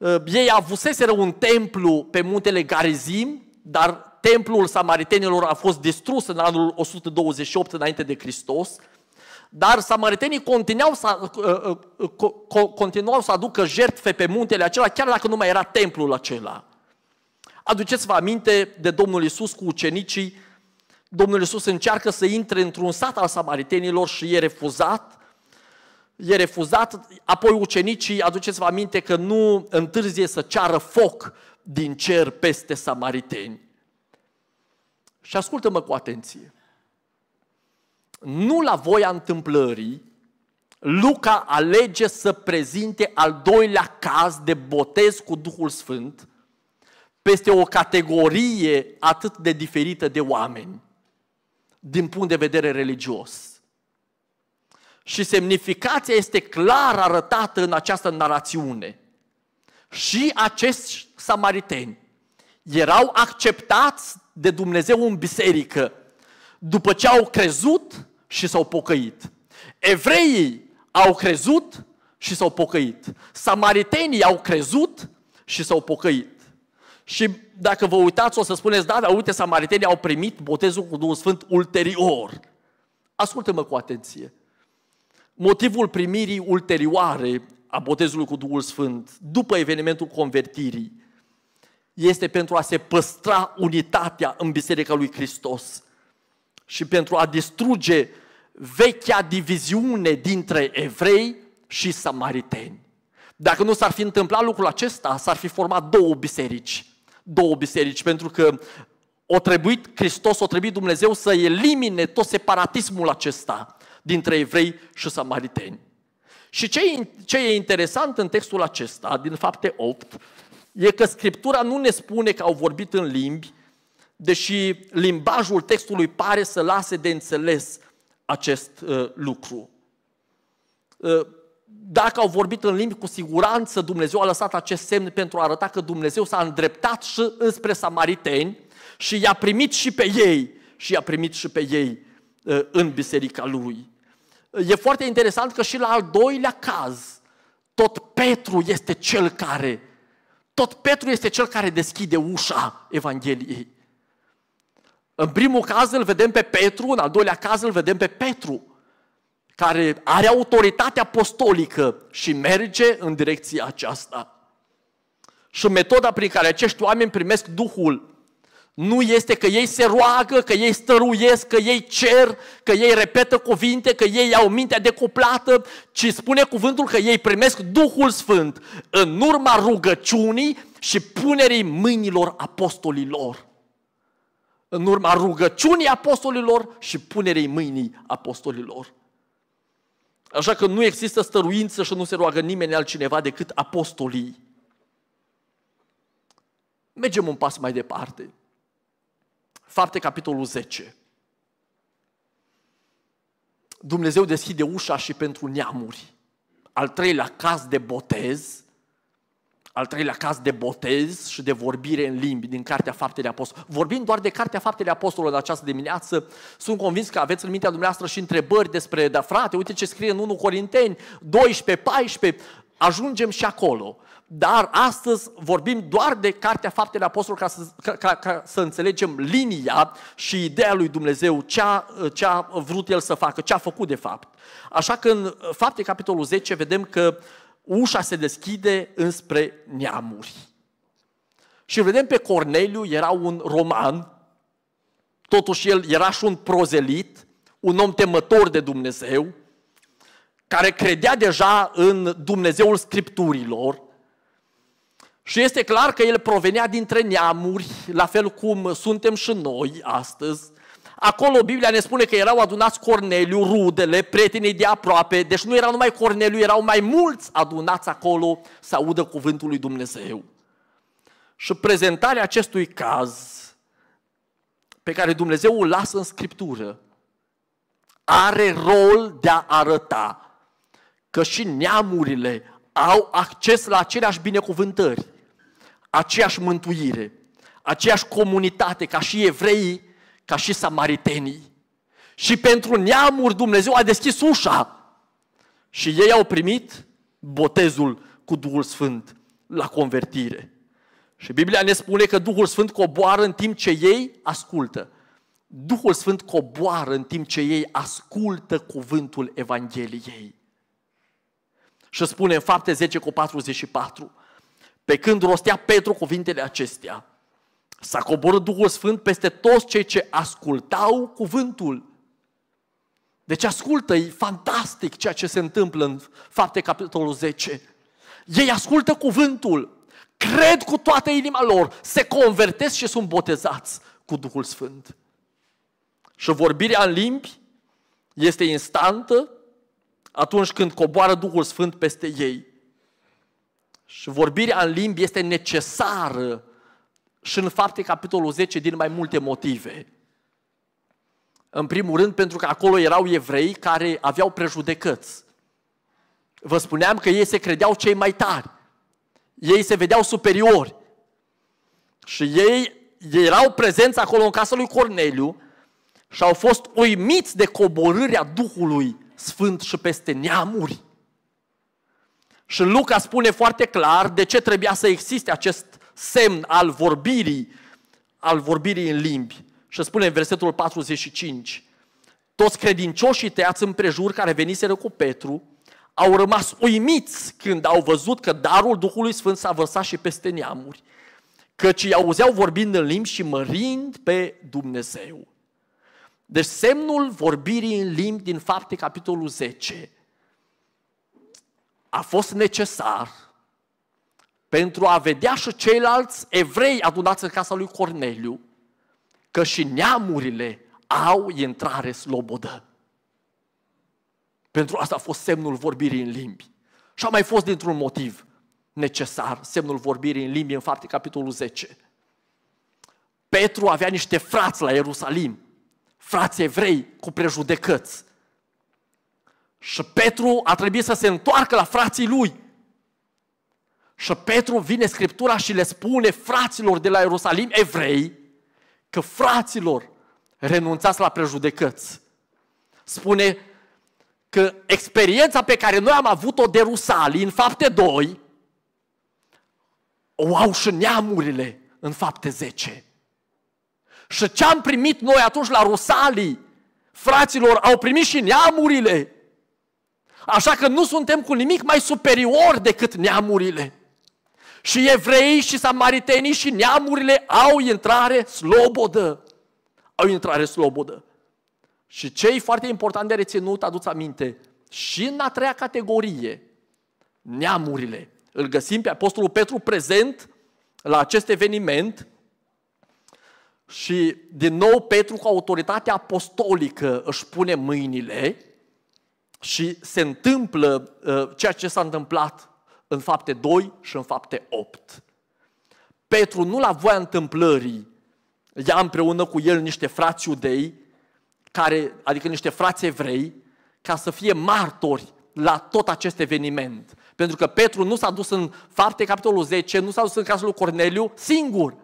S1: Ă, ei avuseseră un templu pe muntele Garizim, dar templul samaritenilor a fost distrus în anul 128 înainte de Hristos, dar samaritenii continuau să, uh, uh, uh, continuau să aducă jertfe pe muntele acela, chiar dacă nu mai era templul acela. Aduceți-vă aminte de Domnul Isus cu ucenicii. Domnul Isus încearcă să intre într-un sat al samaritenilor și e refuzat. E refuzat, apoi ucenicii, aduceți-vă aminte că nu întârzie să ceară foc din cer peste samariteni. Și ascultă-mă cu atenție. Nu la voia întâmplării, Luca alege să prezinte al doilea caz de botez cu Duhul Sfânt peste o categorie atât de diferită de oameni din punct de vedere religios. Și semnificația este clar arătată în această narațiune. Și acești samariteni erau acceptați de Dumnezeu în biserică după ce au crezut și s-au pocăit. Evreii au crezut și s-au pocăit. Samaritenii au crezut și s-au pocăit. Și dacă vă uitați, o să spuneți, da, dar uite, samaritenii au primit botezul cu Duhul Sfânt ulterior. Ascultă-mă cu atenție. Motivul primirii ulterioare a botezului cu Duhul Sfânt, după evenimentul convertirii, este pentru a se păstra unitatea în Biserica lui Hristos și pentru a distruge vechea diviziune dintre evrei și samariteni. Dacă nu s-ar fi întâmplat lucrul acesta, s-ar fi format două biserici. Două biserici, pentru că o trebuit Hristos, o trebuit Dumnezeu să elimine tot separatismul acesta dintre evrei și samariteni. Și ce e, ce e interesant în textul acesta, din fapte 8, e că Scriptura nu ne spune că au vorbit în limbi, deși limbajul textului pare să lase de înțeles acest uh, lucru. Uh, dacă au vorbit în limbi, cu siguranță Dumnezeu a lăsat acest semn pentru a arăta că Dumnezeu s-a îndreptat și înspre samariteni și i-a primit și pe ei și i-a primit și pe ei uh, în biserica lui. E foarte interesant că și la al doilea caz, tot Petru este cel care tot Petru este cel care deschide ușa Evangheliei. În primul caz îl vedem pe Petru, în al doilea caz îl vedem pe Petru, care are autoritate apostolică și merge în direcția aceasta. Și metoda prin care acești oameni primesc Duhul nu este că ei se roagă, că ei stăruiesc, că ei cer, că ei repetă cuvinte, că ei au mintea decuplată, ci spune cuvântul că ei primesc Duhul Sfânt în urma rugăciunii și punerii mâinilor apostolilor. În urma rugăciunii apostolilor și punerii mâinii apostolilor. Așa că nu există stăruință și nu se roagă nimeni altcineva decât apostolii. Mergem un pas mai departe. Fapte, capitolul 10. Dumnezeu deschide ușa și pentru neamuri. Al treilea caz de botez, al treilea caz de botez și de vorbire în limbi din Cartea Faptele Apostolului. Vorbind doar de Cartea Faptele Apostolului de această dimineață. Sunt convins că aveți în mintea dumneavoastră și întrebări despre, da frate, uite ce scrie în 1 Corinteni 12, 14, ajungem și acolo dar astăzi vorbim doar de Cartea Faptele Apostolului ca să, ca, ca, ca să înțelegem linia și ideea lui Dumnezeu, ce a, ce a vrut El să facă, ce a făcut de fapt. Așa că în Fapte, capitolul 10, vedem că ușa se deschide înspre neamuri. Și vedem pe Corneliu, era un roman, totuși el era și un prozelit, un om temător de Dumnezeu, care credea deja în Dumnezeul Scripturilor, și este clar că el provenea dintre neamuri, la fel cum suntem și noi astăzi. Acolo Biblia ne spune că erau adunați Corneliu, rudele, prietenii de aproape, deci nu erau numai Corneliu, erau mai mulți adunați acolo să audă cuvântul lui Dumnezeu. Și prezentarea acestui caz pe care Dumnezeu îl lasă în Scriptură are rol de a arăta că și neamurile au acces la aceleași binecuvântări aceeași mântuire, aceeași comunitate ca și evreii, ca și samaritenii. Și pentru neamuri Dumnezeu a deschis ușa și ei au primit botezul cu Duhul Sfânt la convertire. Și Biblia ne spune că Duhul Sfânt coboară în timp ce ei ascultă. Duhul Sfânt coboară în timp ce ei ascultă cuvântul Evangheliei. Și spune în fapte 10 cu 44, pe când rostea Petru cuvintele acestea, s-a coborât Duhul Sfânt peste toți cei ce ascultau cuvântul. Deci ascultă, e fantastic ceea ce se întâmplă în fapte capitolul 10. Ei ascultă cuvântul, cred cu toată inima lor, se convertesc și sunt botezați cu Duhul Sfânt. Și vorbirea în limbi este instantă atunci când coboară Duhul Sfânt peste ei. Și vorbirea în limbi este necesară și în fapte capitolul 10 din mai multe motive. În primul rând pentru că acolo erau evrei care aveau prejudecăți. Vă spuneam că ei se credeau cei mai tari. Ei se vedeau superiori. Și ei erau prezenți acolo în casa lui Corneliu și au fost uimiți de coborârea Duhului Sfânt și peste neamuri. Și Luca spune foarte clar de ce trebuia să existe acest semn al vorbirii, al vorbirii în limbi. Și spune în versetul 45, toți credincioșii tăiați împrejur care veniseră cu Petru, au rămas uimiți când au văzut că darul Duhului Sfânt s-a vărsat și peste neamuri, căci îi auzeau vorbind în limbi și mărind pe Dumnezeu. Deci semnul vorbirii în limbi din fapte capitolul 10 a fost necesar pentru a vedea și ceilalți evrei adunați în casa lui Corneliu că și neamurile au intrare slobodă. Pentru asta a fost semnul vorbirii în limbi. Și a mai fost dintr-un motiv necesar semnul vorbirii în limbi în fapte capitolul 10. Petru avea niște frați la Ierusalim, frați evrei cu prejudecăți. Și Petru a trebuit să se întoarcă la frații lui. Și Petru vine Scriptura și le spune fraților de la Ierusalim, evrei, că fraților renunțați la prejudecăți. Spune că experiența pe care noi am avut-o de rusalii în fapte 2, o au și neamurile în fapte 10. Și ce am primit noi atunci la rusalii, fraților, au primit și neamurile Așa că nu suntem cu nimic mai superior decât neamurile. Și evrei și samaritenii și neamurile au intrare slobodă. Au intrare slobodă. Și ce e foarte important de reținut, aduți aminte, și în a treia categorie, neamurile. Îl găsim pe Apostolul Petru prezent la acest eveniment și din nou Petru cu autoritate apostolică își pune mâinile și se întâmplă ă, ceea ce s-a întâmplat în fapte 2 și în fapte 8. Petru nu la voia întâmplării ia împreună cu el niște frați iudei, care, adică niște frați evrei, ca să fie martori la tot acest eveniment. Pentru că Petru nu s-a dus în fapte capitolul 10, nu s-a dus în cazul lui Corneliu singur.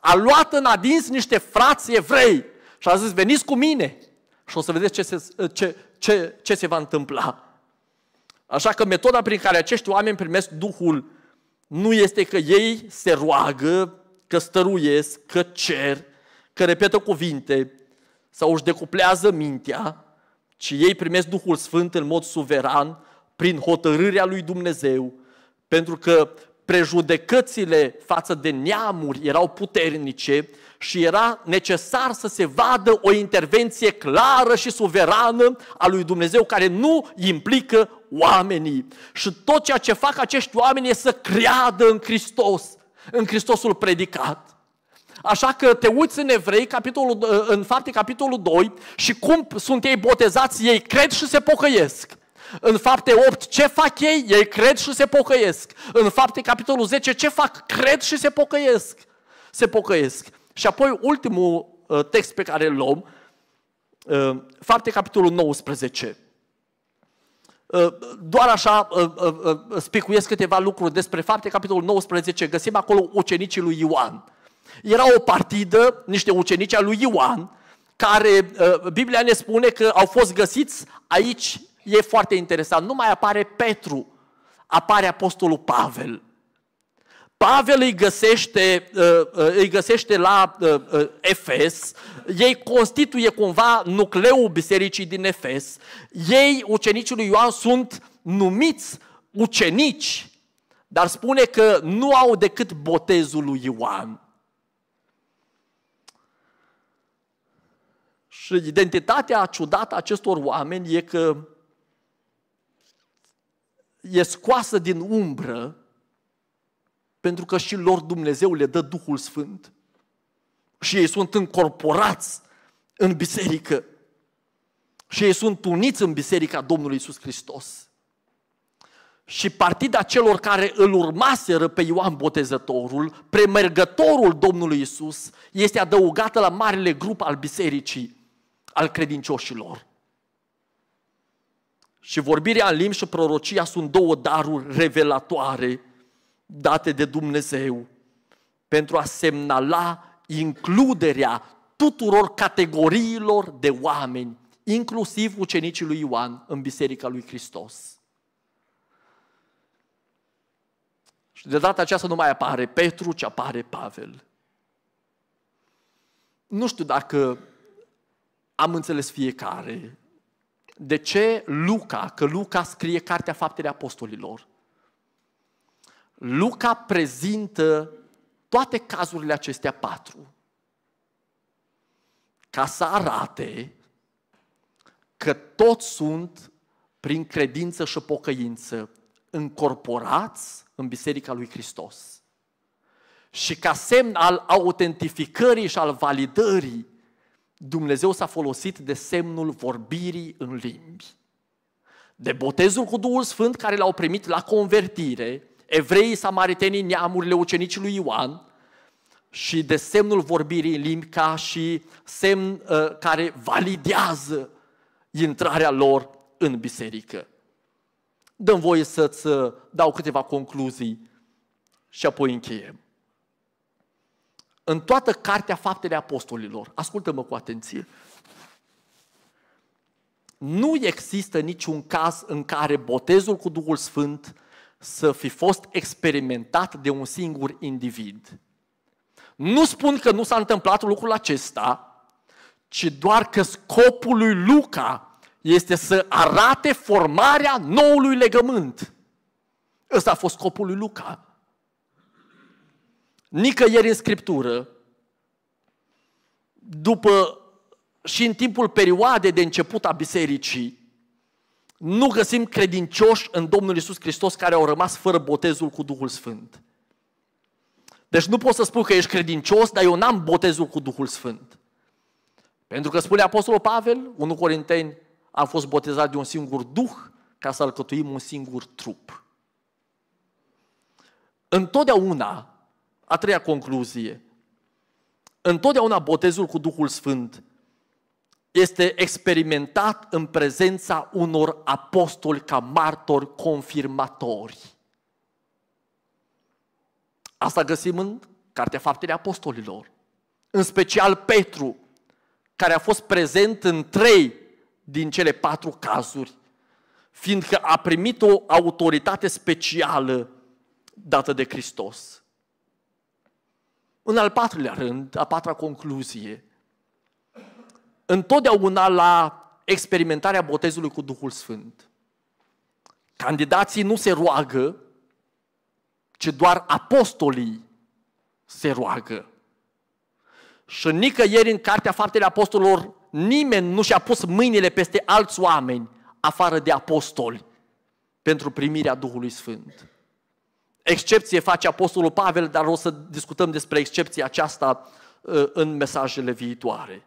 S1: A luat în adins niște frați evrei și a zis, veniți cu mine și o să vedeți ce, se, ce, ce, ce se va întâmpla. Așa că metoda prin care acești oameni primesc Duhul nu este că ei se roagă, că stăruiesc, că cer, că repetă cuvinte sau își decuplează mintea, ci ei primesc Duhul Sfânt în mod suveran prin hotărârea lui Dumnezeu, pentru că prejudecățile față de neamuri erau puternice și era necesar să se vadă o intervenție clară și suverană a lui Dumnezeu care nu implică oamenii. Și tot ceea ce fac acești oameni e să creadă în Hristos, în Hristosul predicat. Așa că te uiți în Evrei, capitolul, în fapte capitolul 2 și cum sunt ei botezați, ei cred și se pocăiesc. În fapte 8, ce fac ei? Ei cred și se pocăiesc. În fapte capitolul 10, ce fac? Cred și se pocăiesc. Se pocăiesc. Și apoi ultimul uh, text pe care îl luăm, uh, fapte capitolul 19. Uh, doar așa spicuiesc câteva lucruri despre fapte, capitolul 19, găsim acolo ucenicii lui Ioan. Era o partidă, niște ucenici al lui Ioan, care Biblia ne spune că au fost găsiți aici, e foarte interesant, nu mai apare Petru, apare Apostolul Pavel. Pavel îi găsește, uh, uh, îi găsește la uh, Efes, ei constituie cumva nucleul bisericii din Efes, ei, ucenicii lui Ioan, sunt numiți ucenici, dar spune că nu au decât botezul lui Ioan. Și identitatea ciudată a acestor oameni e că e scoasă din umbră pentru că și lor Dumnezeu le dă Duhul Sfânt. Și ei sunt încorporați în biserică. Și ei sunt uniți în biserica Domnului Isus Hristos. Și partida celor care îl urmaseră pe Ioan Botezătorul, premergătorul Domnului Isus, este adăugată la marele grup al bisericii, al credincioșilor. Și vorbirea în limbi și prorocia sunt două daruri revelatoare date de Dumnezeu pentru a semnala includerea tuturor categoriilor de oameni, inclusiv ucenicii lui Ioan în Biserica lui Hristos. Și de data aceasta nu mai apare Petru, ci apare Pavel. Nu știu dacă am înțeles fiecare de ce Luca, că Luca scrie Cartea Faptele Apostolilor, Luca prezintă toate cazurile acestea patru ca să arate că toți sunt prin credință și pocăință încorporați în Biserica lui Hristos. Și ca semn al autentificării și al validării, Dumnezeu s-a folosit de semnul vorbirii în limbi. De botezul cu Duhul Sfânt care l-au primit la convertire, evreii samaritenii, neamurile ucenicii lui Ioan și de semnul vorbirii în limbi ca și semn uh, care validează intrarea lor în biserică. Dăm voie să-ți ă, dau câteva concluzii și apoi încheiem. În toată cartea Faptele Apostolilor, ascultă-mă cu atenție, nu există niciun caz în care botezul cu Duhul Sfânt să fi fost experimentat de un singur individ. Nu spun că nu s-a întâmplat lucrul acesta, ci doar că scopul lui Luca este să arate formarea noului legământ. Ăsta a fost scopul lui Luca. Nicăieri în Scriptură, după și în timpul perioadei de început a bisericii, nu găsim credincioși în Domnul Isus Hristos care au rămas fără botezul cu Duhul Sfânt. Deci nu poți să spui că ești credincios, dar eu n-am botezul cu Duhul Sfânt. Pentru că spune Apostolul Pavel, unul Corinteni, a fost botezat de un singur Duh ca să alcătuim un singur trup. Întotdeauna, a treia concluzie, întotdeauna botezul cu Duhul Sfânt este experimentat în prezența unor apostoli ca martori confirmatori. Asta găsim în Cartea Faptele Apostolilor. În special Petru, care a fost prezent în trei din cele patru cazuri, fiindcă a primit o autoritate specială dată de Hristos. În al patrulea rând, a patra concluzie, întotdeauna la experimentarea botezului cu Duhul Sfânt. Candidații nu se roagă, ci doar apostolii se roagă. Și nicăieri în Cartea Faptele Apostolilor nimeni nu și-a pus mâinile peste alți oameni afară de apostoli pentru primirea Duhului Sfânt. Excepție face Apostolul Pavel, dar o să discutăm despre excepția aceasta uh, în mesajele viitoare.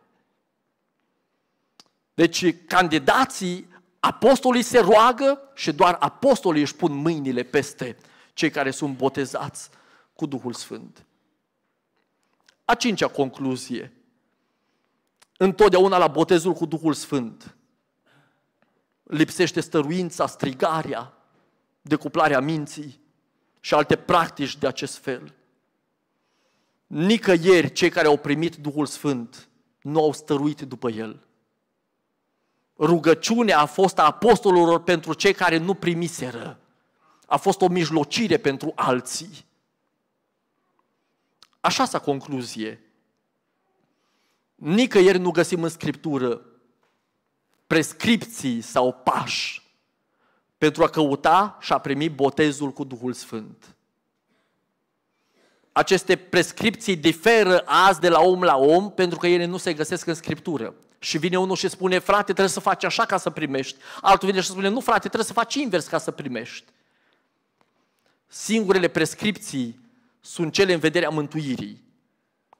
S1: Deci candidații, apostolii se roagă și doar apostolii își pun mâinile peste cei care sunt botezați cu Duhul Sfânt. A cincea concluzie. Întotdeauna la botezul cu Duhul Sfânt lipsește stăruința, strigarea, decuplarea minții și alte practici de acest fel. Nicăieri cei care au primit Duhul Sfânt nu au stăruit după El rugăciune a fost a apostolilor pentru cei care nu primiseră. A fost o mijlocire pentru alții. Așa sa concluzie. Nicăieri nu găsim în Scriptură prescripții sau pași pentru a căuta și a primi botezul cu Duhul Sfânt. Aceste prescripții diferă azi de la om la om pentru că ele nu se găsesc în Scriptură. Și vine unul și spune, frate, trebuie să faci așa ca să primești. Altul vine și spune, nu frate, trebuie să faci invers ca să primești. Singurele prescripții sunt cele în vederea mântuirii.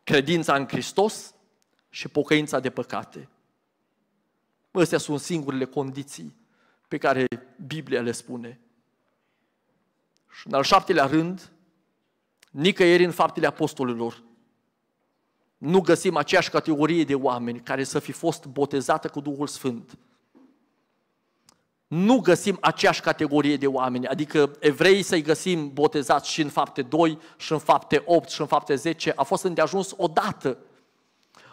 S1: Credința în Hristos și pocăința de păcate. Astea sunt singurele condiții pe care Biblia le spune. Și în al șaptelea rând, nicăieri în faptele apostolilor, nu găsim aceeași categorie de oameni care să fi fost botezată cu Duhul Sfânt. Nu găsim aceeași categorie de oameni, adică evreii să-i găsim botezați și în fapte 2, și în fapte 8, și în fapte 10, a fost îndeajuns odată.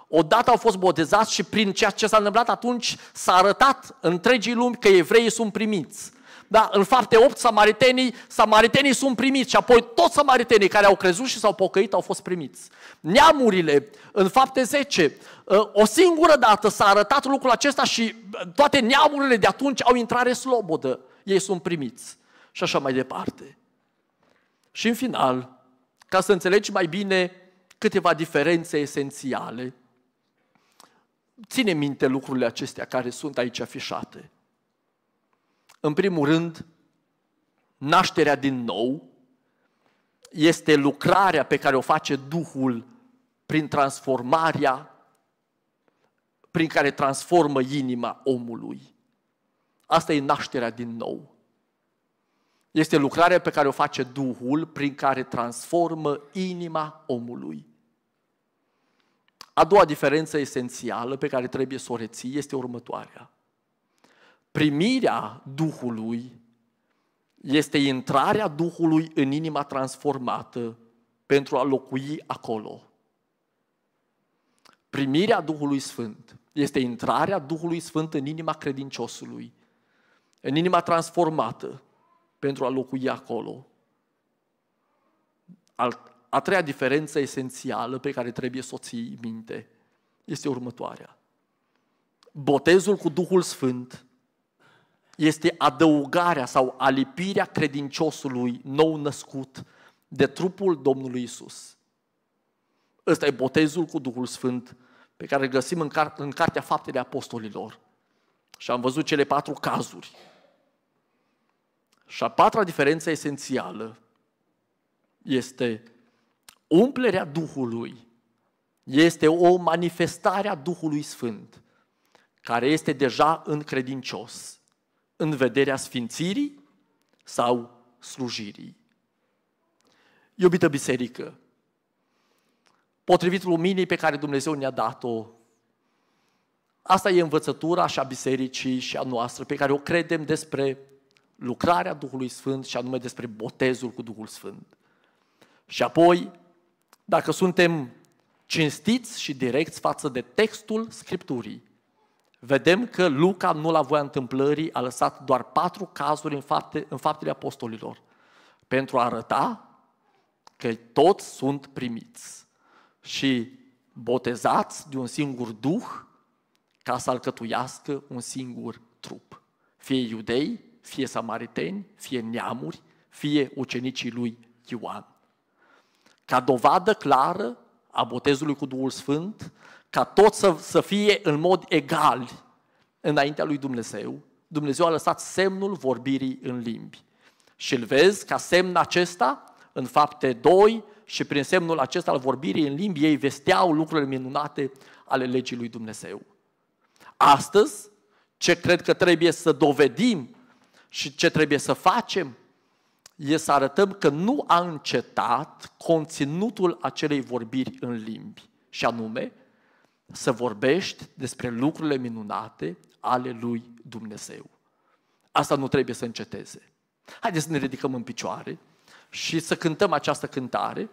S1: Odată au fost botezați și prin ceea ce s-a întâmplat atunci s-a arătat întregii lumi că evreii sunt primiți. Da, în fapte 8, samaritenii, samaritenii sunt primiți și apoi toți samaritenii care au crezut și s-au pocăit au fost primiți. Neamurile, în fapte 10, ă, o singură dată s-a arătat lucrul acesta și toate neamurile de atunci au intrare slobodă. Ei sunt primiți și așa mai departe. Și în final, ca să înțelegi mai bine câteva diferențe esențiale, ține minte lucrurile acestea care sunt aici afișate. În primul rând, nașterea din nou este lucrarea pe care o face Duhul prin transformarea prin care transformă inima omului. Asta e nașterea din nou. Este lucrarea pe care o face Duhul prin care transformă inima omului. A doua diferență esențială pe care trebuie să o reții este următoarea primirea Duhului este intrarea Duhului în inima transformată pentru a locui acolo. Primirea Duhului Sfânt este intrarea Duhului Sfânt în inima credinciosului, în inima transformată, pentru a locui acolo. a treia diferență esențială pe care trebuie să o ții minte este următoarea. Botezul cu Duhul Sfânt este adăugarea sau alipirea credinciosului nou născut de trupul Domnului Isus. Ăsta e botezul cu Duhul Sfânt pe care îl găsim în, car- în Cartea Faptele Apostolilor. Și am văzut cele patru cazuri. Și a patra diferență esențială este umplerea Duhului este o manifestare a Duhului Sfânt, care este deja în credincios în vederea sfințirii sau slujirii. Iubită biserică, potrivit luminii pe care Dumnezeu ne-a dat-o, asta e învățătura și a bisericii și a noastră pe care o credem despre lucrarea Duhului Sfânt și anume despre botezul cu Duhul Sfânt. Și apoi, dacă suntem cinstiți și direcți față de textul Scripturii, vedem că Luca nu la voia întâmplării a lăsat doar patru cazuri în, fapte, în faptele apostolilor pentru a arăta că toți sunt primiți și botezați de un singur duh ca să alcătuiască un singur trup. Fie iudei, fie samariteni, fie neamuri, fie ucenicii lui Ioan. Ca dovadă clară a botezului cu Duhul Sfânt, ca tot să, să fie în mod egal înaintea lui Dumnezeu, Dumnezeu a lăsat semnul vorbirii în limbi. Și îl vezi ca semn acesta în fapte 2 și prin semnul acesta al vorbirii în limbi ei vesteau lucrurile minunate ale legii lui Dumnezeu. Astăzi, ce cred că trebuie să dovedim și ce trebuie să facem e să arătăm că nu a încetat conținutul acelei vorbiri în limbi, și anume să vorbești despre lucrurile minunate ale lui Dumnezeu. Asta nu trebuie să înceteze. Haideți să ne ridicăm în picioare și să cântăm această cântare